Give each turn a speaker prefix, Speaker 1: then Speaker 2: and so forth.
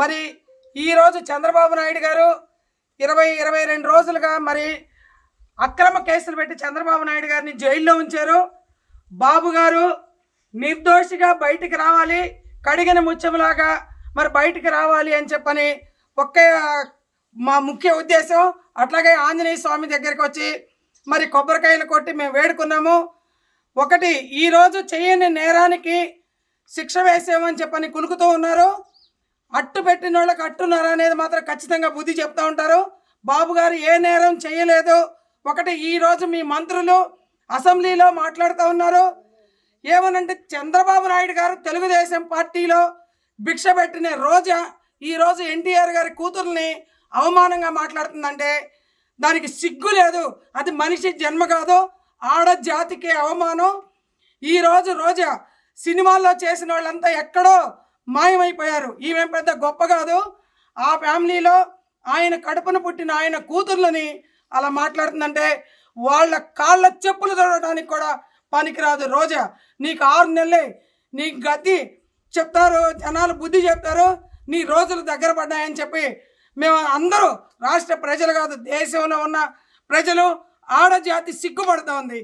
Speaker 1: మరి ఈరోజు చంద్రబాబు నాయుడు గారు ఇరవై ఇరవై రెండు రోజులుగా మరి అక్రమ కేసులు పెట్టి చంద్రబాబు నాయుడు గారిని జైల్లో ఉంచారు బాబు గారు నిర్దోషిగా బయటికి రావాలి కడిగిన ముత్యంలాగా మరి బయటికి రావాలి అని చెప్పని ఒక్క మా ముఖ్య ఉద్దేశం అట్లాగే ఆంజనేయ స్వామి దగ్గరికి వచ్చి మరి కొబ్బరికాయలు కొట్టి మేము వేడుకున్నాము ఒకటి ఈరోజు చేయని నేరానికి శిక్ష వేసామని చెప్పని కునుకుతూ ఉన్నారు అట్టు పెట్టిన వాళ్ళకి అట్టున్నారా అనేది మాత్రం ఖచ్చితంగా బుద్ధి చెప్తూ ఉంటారు బాబు గారు ఏ నేరం చేయలేదు ఒకటి ఈరోజు మీ మంత్రులు అసెంబ్లీలో మాట్లాడుతూ ఉన్నారు ఏమనంటే చంద్రబాబు నాయుడు గారు తెలుగుదేశం పార్టీలో భిక్ష పెట్టిన రోజా ఈరోజు ఎన్టీఆర్ గారి కూతుర్ని అవమానంగా మాట్లాడుతుందంటే దానికి సిగ్గు లేదు అది మనిషి జన్మ కాదు ఆడ జాతికి అవమానం ఈరోజు రోజా సినిమాల్లో చేసిన వాళ్ళంతా ఎక్కడో మాయమైపోయారు ఈమెం పెద్ద గొప్ప కాదు ఆ ఫ్యామిలీలో ఆయన కడుపున పుట్టిన ఆయన కూతుర్లని అలా మాట్లాడుతుందంటే వాళ్ళ కాళ్ళ చెప్పులు చూడటానికి కూడా పనికిరాదు రోజా నీకు ఆరు నెలలే నీ గతి చెప్తారు జనాలు బుద్ధి చెప్తారు నీ రోజులు దగ్గర పడ్డాయని చెప్పి మేము అందరూ రాష్ట్ర ప్రజలు కాదు దేశంలో ఉన్న ప్రజలు ఆడజాతి సిగ్గుపడుతూ ఉంది